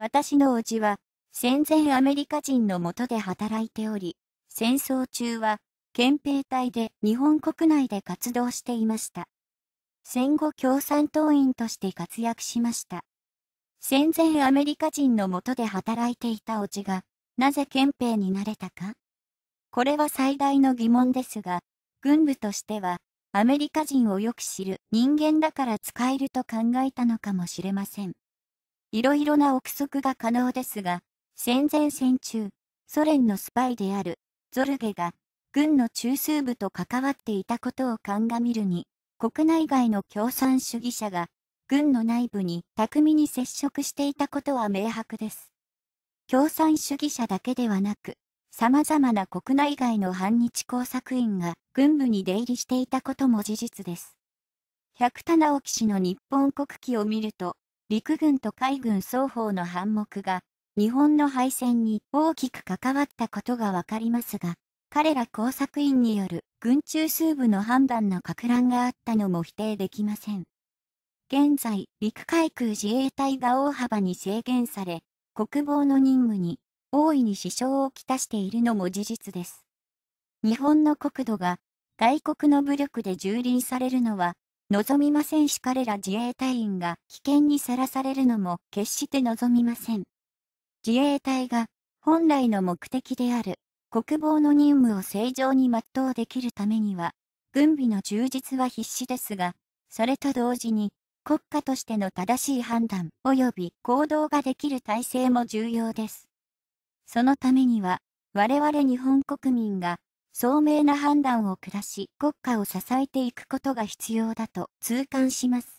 私の叔父は、戦前アメリカ人のもとで働いており、戦争中は、憲兵隊で日本国内で活動していました。戦後共産党員として活躍しました。戦前アメリカ人のもとで働いていた叔父が、なぜ憲兵になれたかこれは最大の疑問ですが、軍部としては、アメリカ人をよく知る人間だから使えると考えたのかもしれません。いろいろな憶測が可能ですが、戦前戦中、ソ連のスパイであるゾルゲが軍の中枢部と関わっていたことを鑑みるに、国内外の共産主義者が軍の内部に巧みに接触していたことは明白です。共産主義者だけではなく、様々な国内外の反日工作員が軍部に出入りしていたことも事実です。百田直樹氏の日本国旗を見ると、陸軍と海軍双方の反目が、日本の敗戦に大きく関わったことがわかりますが、彼ら工作員による軍中枢部の判断の拡乱があったのも否定できません。現在、陸海空自衛隊が大幅に制限され、国防の任務に大いに支障をきたしているのも事実です。日本の国土が外国の武力で蹂躙されるのは望みませんし彼ら自衛隊員が危険にさらされるのも決して望みません。自衛隊が本来の目的である国防の任務を正常に全うできるためには、軍備の充実は必至ですが、それと同時に国家としての正しい判断及び行動ができる体制も重要です。そのためには、我々日本国民が聡明な判断を下し、国家を支えていくことが必要だと痛感します。